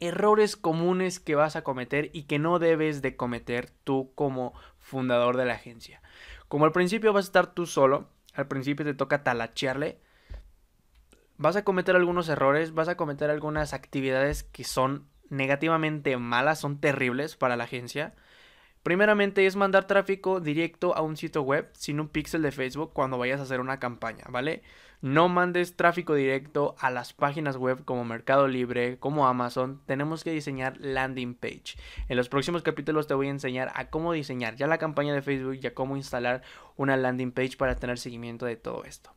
errores comunes que vas a cometer y que no debes de cometer tú como fundador de la agencia. Como al principio vas a estar tú solo, al principio te toca talachearle, vas a cometer algunos errores, vas a cometer algunas actividades que son negativamente malas, son terribles para la agencia Primeramente es mandar tráfico directo a un sitio web sin un píxel de Facebook cuando vayas a hacer una campaña, ¿vale? No mandes tráfico directo a las páginas web como Mercado Libre, como Amazon. Tenemos que diseñar landing page. En los próximos capítulos te voy a enseñar a cómo diseñar ya la campaña de Facebook y a cómo instalar una landing page para tener seguimiento de todo esto.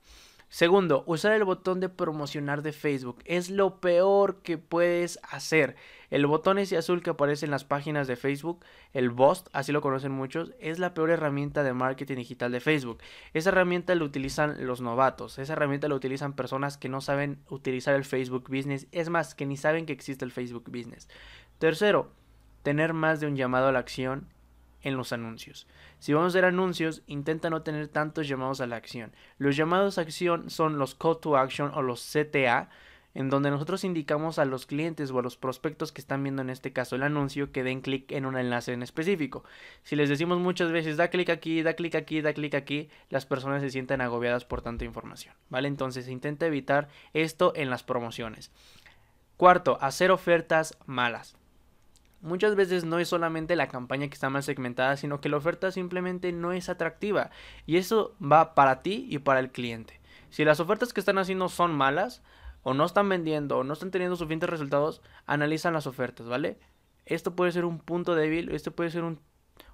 Segundo, usar el botón de promocionar de Facebook. Es lo peor que puedes hacer. El botón ese azul que aparece en las páginas de Facebook, el Bost, así lo conocen muchos, es la peor herramienta de marketing digital de Facebook. Esa herramienta la utilizan los novatos, esa herramienta la utilizan personas que no saben utilizar el Facebook Business, es más, que ni saben que existe el Facebook Business. Tercero, tener más de un llamado a la acción en los anuncios. Si vamos a hacer anuncios, intenta no tener tantos llamados a la acción. Los llamados a acción son los call to action o los CTA, en donde nosotros indicamos a los clientes o a los prospectos que están viendo en este caso el anuncio que den clic en un enlace en específico. Si les decimos muchas veces da clic aquí, da clic aquí, da clic aquí, las personas se sienten agobiadas por tanta información, ¿vale? Entonces intenta evitar esto en las promociones. Cuarto, hacer ofertas malas. Muchas veces no es solamente la campaña que está mal segmentada, sino que la oferta simplemente no es atractiva. Y eso va para ti y para el cliente. Si las ofertas que están haciendo son malas, o no están vendiendo, o no están teniendo suficientes resultados, analizan las ofertas, ¿vale? Esto puede ser un punto débil, esto puede ser un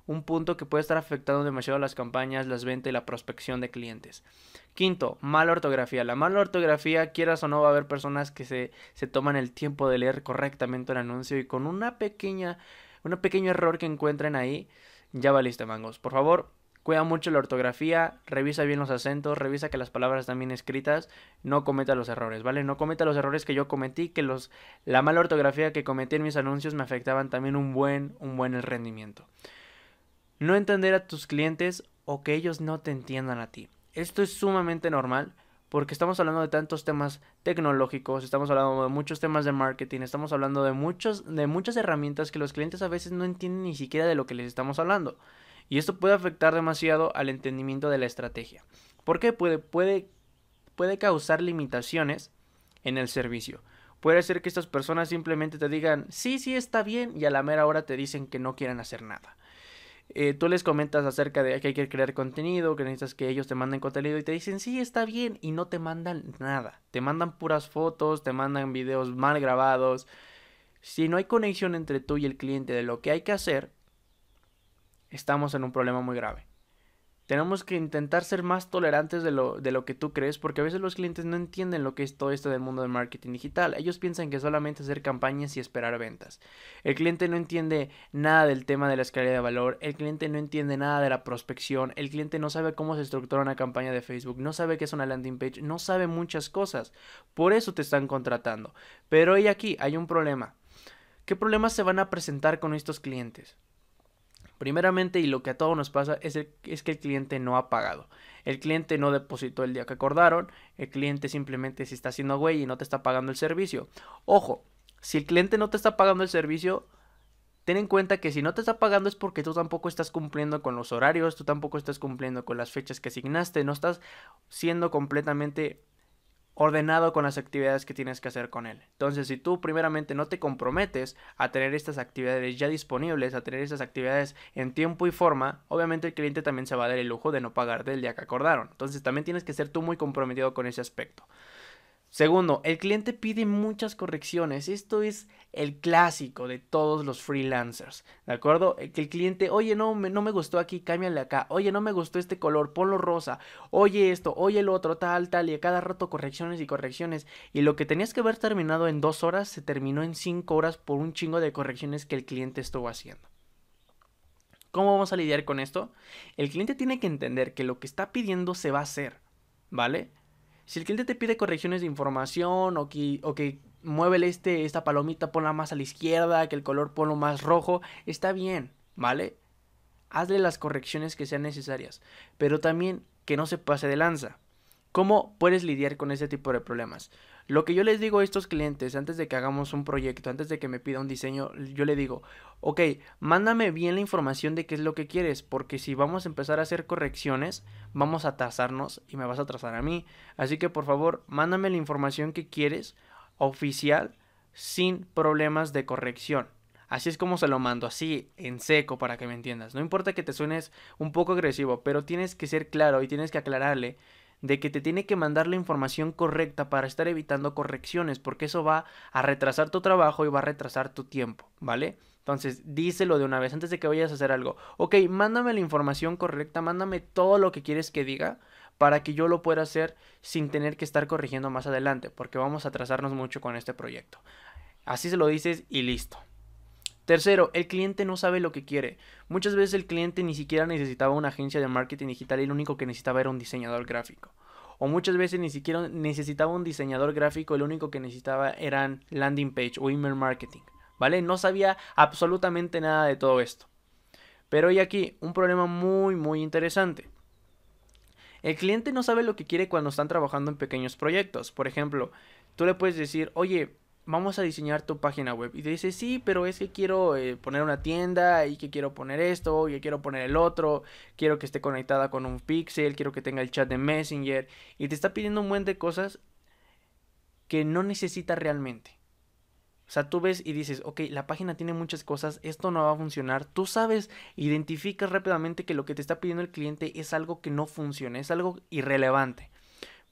un punto que puede estar afectando demasiado las campañas, las ventas y la prospección de clientes. Quinto, mala ortografía. La mala ortografía, quieras o no, va a haber personas que se, se toman el tiempo de leer correctamente el anuncio y con una pequeña, un pequeño error que encuentren ahí, ya valiste mangos. Por favor, cuida mucho la ortografía, revisa bien los acentos, revisa que las palabras están bien escritas, no cometa los errores, ¿vale? No cometa los errores que yo cometí, que los, la mala ortografía que cometí en mis anuncios me afectaban también un buen, un buen rendimiento no entender a tus clientes o que ellos no te entiendan a ti. Esto es sumamente normal porque estamos hablando de tantos temas tecnológicos, estamos hablando de muchos temas de marketing, estamos hablando de, muchos, de muchas herramientas que los clientes a veces no entienden ni siquiera de lo que les estamos hablando. Y esto puede afectar demasiado al entendimiento de la estrategia. ¿Por qué? Puede, puede, puede causar limitaciones en el servicio. Puede ser que estas personas simplemente te digan, sí, sí, está bien, y a la mera hora te dicen que no quieren hacer nada. Eh, tú les comentas acerca de que hay que crear contenido, que necesitas que ellos te manden contenido y te dicen, sí, está bien, y no te mandan nada. Te mandan puras fotos, te mandan videos mal grabados. Si no hay conexión entre tú y el cliente de lo que hay que hacer, estamos en un problema muy grave. Tenemos que intentar ser más tolerantes de lo, de que tú crees, porque a veces los clientes no entienden lo que es todo esto del mundo del marketing digital. Ellos piensan que solamente hacer campañas y esperar ventas. El cliente no entiende nada del tema de la escalera de valor, el cliente no entiende nada de la prospección, el cliente no sabe cómo se estructura una campaña de Facebook, no sabe qué es una landing page, no sabe muchas cosas. Por eso te están contratando. Pero hoy aquí hay un problema. ¿Qué problemas se van a presentar con estos clientes? Primeramente, y lo que a todos nos pasa, es, es que el cliente no ha pagado. El cliente no depositó el día que acordaron, el cliente simplemente se está haciendo güey y no te está pagando el servicio. Ojo, si el cliente no te está pagando el servicio, ten en cuenta que si no te está pagando es porque tú tampoco estás cumpliendo con los horarios, tú tampoco estás cumpliendo con las fechas que asignaste, no estás siendo completamente ordenado con las actividades que tienes que hacer con él. Entonces, si tú primeramente no te comprometes a tener estas actividades ya disponibles, a tener estas actividades en tiempo y forma, obviamente el cliente también se va a dar el lujo de no pagar del día que acordaron. Entonces, también tienes que ser tú muy comprometido con ese aspecto. Segundo, el cliente pide muchas correcciones. Esto es el clásico de todos los freelancers, ¿de acuerdo? Eh, que el cliente, oye, no me, no me gustó aquí, cámbiale acá. Oye, no me gustó este color, ponlo rosa. Oye esto, oye el otro, tal, tal. Y a cada rato correcciones y correcciones. Y lo que tenías que haber terminado en dos horas, se terminó en cinco horas por un chingo de correcciones que el cliente estuvo haciendo. ¿Cómo vamos a lidiar con esto? El cliente tiene que entender que lo que está pidiendo se va a hacer, ¿vale? Si el cliente te pide correcciones de información o que, o que este, esta palomita, ponla más a la izquierda, que el color ponlo más rojo, está bien, ¿vale? Hazle las correcciones que sean necesarias, pero también que no se pase de lanza. ¿Cómo puedes lidiar con ese tipo de problemas? Lo que yo les digo a estos clientes antes de que hagamos un proyecto, antes de que me pida un diseño, yo le digo, ok, mándame bien la información de qué es lo que quieres, porque si vamos a empezar a hacer correcciones, vamos a atrasarnos y me vas a trazar a mí. Así que por favor, mándame la información que quieres oficial sin problemas de corrección. Así es como se lo mando, así en seco para que me entiendas. No importa que te suenes un poco agresivo, pero tienes que ser claro y tienes que aclararle de que te tiene que mandar la información correcta para estar evitando correcciones, porque eso va a retrasar tu trabajo y va a retrasar tu tiempo, ¿vale? Entonces, díselo de una vez antes de que vayas a hacer algo. Ok, mándame la información correcta, mándame todo lo que quieres que diga para que yo lo pueda hacer sin tener que estar corrigiendo más adelante, porque vamos a atrasarnos mucho con este proyecto. Así se lo dices y listo. Tercero, el cliente no sabe lo que quiere. Muchas veces el cliente ni siquiera necesitaba una agencia de marketing digital y lo único que necesitaba era un diseñador gráfico. O muchas veces ni siquiera necesitaba un diseñador gráfico y lo único que necesitaba eran landing page o email marketing. ¿Vale? No sabía absolutamente nada de todo esto. Pero hay aquí un problema muy, muy interesante. El cliente no sabe lo que quiere cuando están trabajando en pequeños proyectos. Por ejemplo, tú le puedes decir, oye, vamos a diseñar tu página web. Y te dice, sí, pero es que quiero eh, poner una tienda y que quiero poner esto, y quiero poner el otro, quiero que esté conectada con un pixel, quiero que tenga el chat de Messenger. Y te está pidiendo un buen de cosas que no necesita realmente. O sea, tú ves y dices, ok, la página tiene muchas cosas, esto no va a funcionar. Tú sabes, identificas rápidamente que lo que te está pidiendo el cliente es algo que no funciona, es algo irrelevante.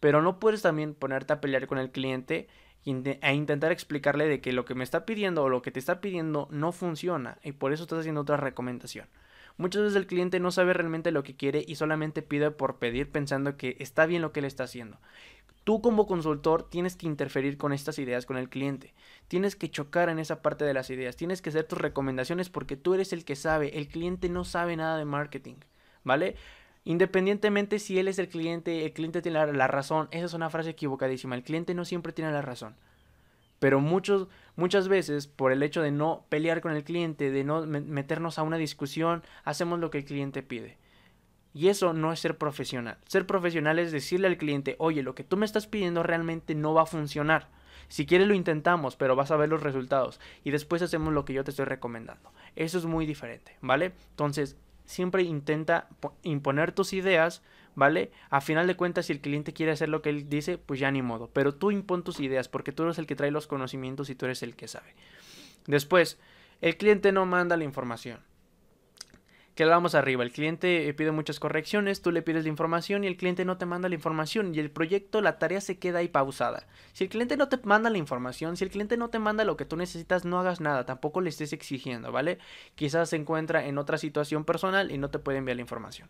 Pero no puedes también ponerte a pelear con el cliente e intentar explicarle de que lo que me está pidiendo o lo que te está pidiendo no funciona y por eso estás haciendo otra recomendación. Muchas veces el cliente no sabe realmente lo que quiere y solamente pide por pedir pensando que está bien lo que le está haciendo. Tú como consultor tienes que interferir con estas ideas con el cliente, tienes que chocar en esa parte de las ideas, tienes que hacer tus recomendaciones porque tú eres el que sabe, el cliente no sabe nada de marketing, ¿vale? Independientemente si él es el cliente, el cliente tiene la, razón, esa es una frase equivocadísima, el cliente no siempre tiene la razón. Pero muchos, muchas veces, por el hecho de no pelear con el cliente, de no meternos a una discusión, hacemos lo que el cliente pide. Y eso no es ser profesional. Ser profesional es decirle al cliente, oye, lo que tú me estás pidiendo realmente no va a funcionar. Si quieres lo intentamos, pero vas a ver los resultados. Y después hacemos lo que yo te estoy recomendando. Eso es muy diferente, ¿vale? Entonces, siempre intenta imponer tus ideas, ¿vale? A final de cuentas, si el cliente quiere hacer lo que él dice, pues ya ni modo. Pero tú impon tus ideas porque tú eres el que trae los conocimientos y tú eres el que sabe. Después, el cliente no manda la información que vamos arriba, el cliente eh, pide muchas correcciones, tú le pides la información y el cliente no te manda la información y el proyecto, la tarea se queda ahí pausada. Si el cliente no te manda la información, si el cliente no te manda lo que tú necesitas, no hagas nada, tampoco le estés exigiendo, ¿vale? Quizás se encuentra en otra situación personal y no te puede enviar la información.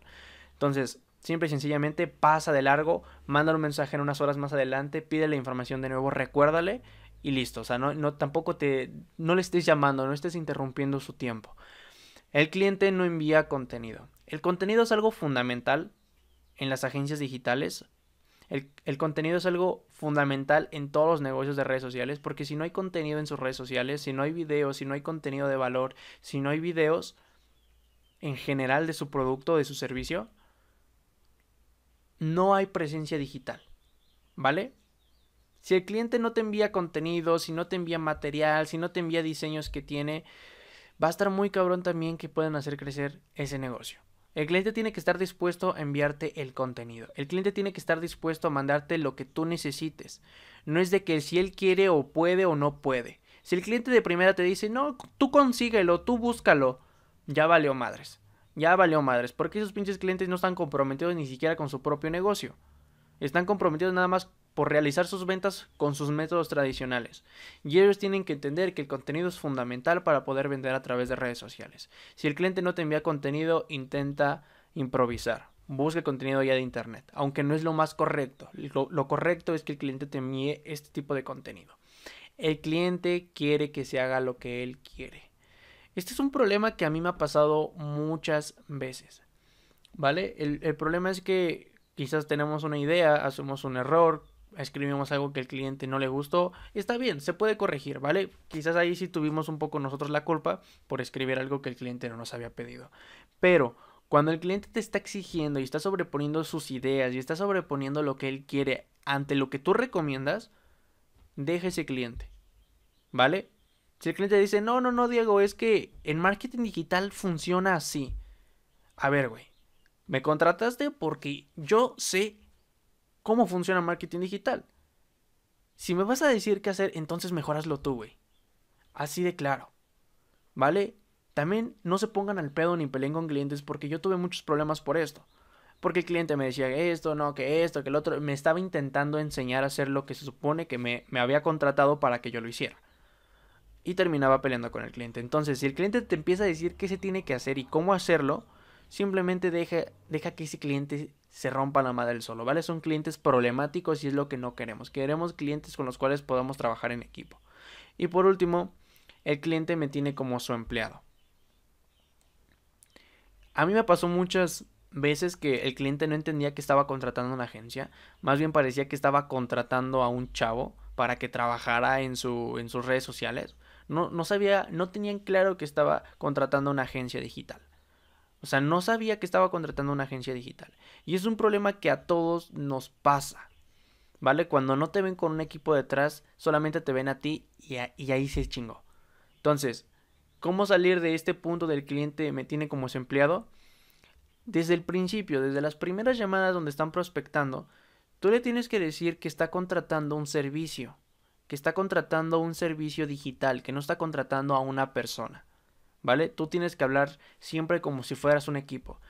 Entonces, simple y sencillamente pasa de largo, manda un mensaje en unas horas más adelante, pide la información de nuevo, recuérdale y listo. O sea, no, no tampoco te, no le estés llamando, no estés interrumpiendo su tiempo. El cliente no envía contenido. El contenido es algo fundamental en las agencias digitales. El, contenido es algo fundamental en todos los negocios de redes sociales, porque si no hay contenido en sus redes sociales, si no hay videos, si no hay contenido de valor, si no hay videos en general de su producto, de su servicio, no hay presencia digital. ¿Vale? Si el cliente no te envía contenido, si no te envía material, si no te envía diseños que tiene, va a estar muy cabrón también que puedan hacer crecer ese negocio. El cliente tiene que estar dispuesto a enviarte el contenido. El cliente tiene que estar dispuesto a mandarte lo que tú necesites. No es de que si él quiere o puede o no puede. Si el cliente de primera te dice, no, tú consíguelo, tú búscalo, ya valió madres. Ya valió madres, porque esos pinches clientes no están comprometidos ni siquiera con su propio negocio. Están comprometidos nada más por realizar sus ventas con sus métodos tradicionales. Y ellos tienen que entender que el contenido es fundamental para poder vender a través de redes sociales. Si el cliente no te envía contenido, intenta improvisar. Busque contenido ya de internet, aunque no es lo más correcto. Lo, correcto es que el cliente te envíe este tipo de contenido. El cliente quiere que se haga lo que él quiere. Este es un problema que a mí me ha pasado muchas veces. ¿Vale? el problema es que quizás tenemos una idea, hacemos un error, escribimos algo que el cliente no le gustó, está bien, se puede corregir, ¿vale? Quizás ahí sí tuvimos un poco nosotros la culpa por escribir algo que el cliente no nos había pedido. Pero cuando el cliente te está exigiendo y está sobreponiendo sus ideas y está sobreponiendo lo que él quiere ante lo que tú recomiendas, deja ese cliente, ¿vale? Si el cliente dice, no, no, no, Diego, es que en marketing digital funciona así. A ver, güey, me contrataste porque yo sé cómo funciona marketing digital. Si me vas a decir qué hacer, entonces mejoraslo tú, güey. Así de claro. ¿Vale? También no se pongan al pedo ni peleen con clientes porque yo tuve muchos problemas por esto. Porque el cliente me decía esto, no, que esto, que el otro. Me estaba intentando enseñar a hacer lo que se supone que me, me había contratado para que yo lo hiciera. Y terminaba peleando con el cliente. Entonces, si el cliente te empieza a decir qué se tiene que hacer y cómo hacerlo, simplemente deja, deja que ese cliente se rompa la madre del solo, ¿vale? Son clientes problemáticos y es lo que no queremos. Queremos clientes con los cuales podamos trabajar en equipo. Y por último, el cliente me tiene como su empleado. A mí me pasó muchas veces que el cliente no entendía que estaba contratando una agencia, más bien parecía que estaba contratando a un chavo para que trabajara en, en sus redes sociales. No, no sabía, no tenían claro que estaba contratando una agencia digital. O sea, no sabía que estaba contratando una agencia digital. Y es un problema que a todos nos pasa. ¿Vale? Cuando no te ven con un equipo detrás, solamente te ven a ti y, ahí se chingó. Entonces, ¿cómo salir de este punto del cliente me tiene como su empleado? Desde el principio, desde las primeras llamadas donde están prospectando, tú le tienes que decir que está contratando un servicio, que está contratando un servicio digital, que no está contratando a una persona. ¿vale? Tú tienes que hablar siempre como si fueras un equipo.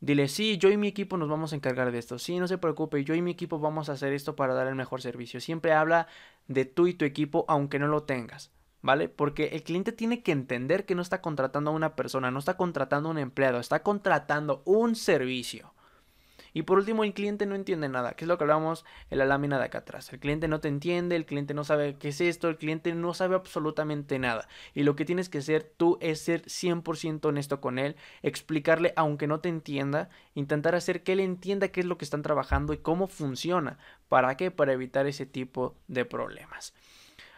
Dile, sí, yo y mi equipo nos vamos a encargar de esto. Sí, no se preocupe, yo y mi equipo vamos a hacer esto para dar el mejor servicio. Siempre habla de tú y tu equipo, aunque no lo tengas. ¿Vale? Porque el cliente tiene que entender que no está contratando a una persona, no está contratando a un empleado, está contratando un servicio. Y por último, el cliente no entiende nada, que es lo que hablamos en la lámina de acá atrás. El cliente no te entiende, el cliente no sabe qué es esto, el cliente no sabe absolutamente nada. Y lo que tienes que hacer tú es ser 100% honesto con él, explicarle aunque no te entienda, intentar hacer que él entienda qué es lo que están trabajando y cómo funciona. ¿Para qué? Para evitar ese tipo de problemas.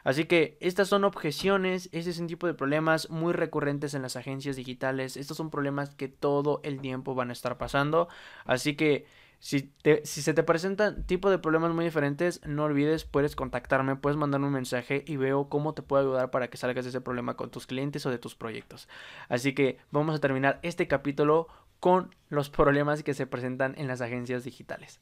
Así que estas son objeciones, este es un tipo de problemas muy recurrentes en las agencias digitales, estos son problemas que todo el tiempo van a estar pasando, así que... Si, se te presentan tipo de problemas muy diferentes, no olvides, puedes contactarme, puedes mandarme un mensaje y veo cómo te puedo ayudar para que salgas de ese problema con tus clientes o de tus proyectos. Así que vamos a terminar este capítulo con los problemas que se presentan en las agencias digitales.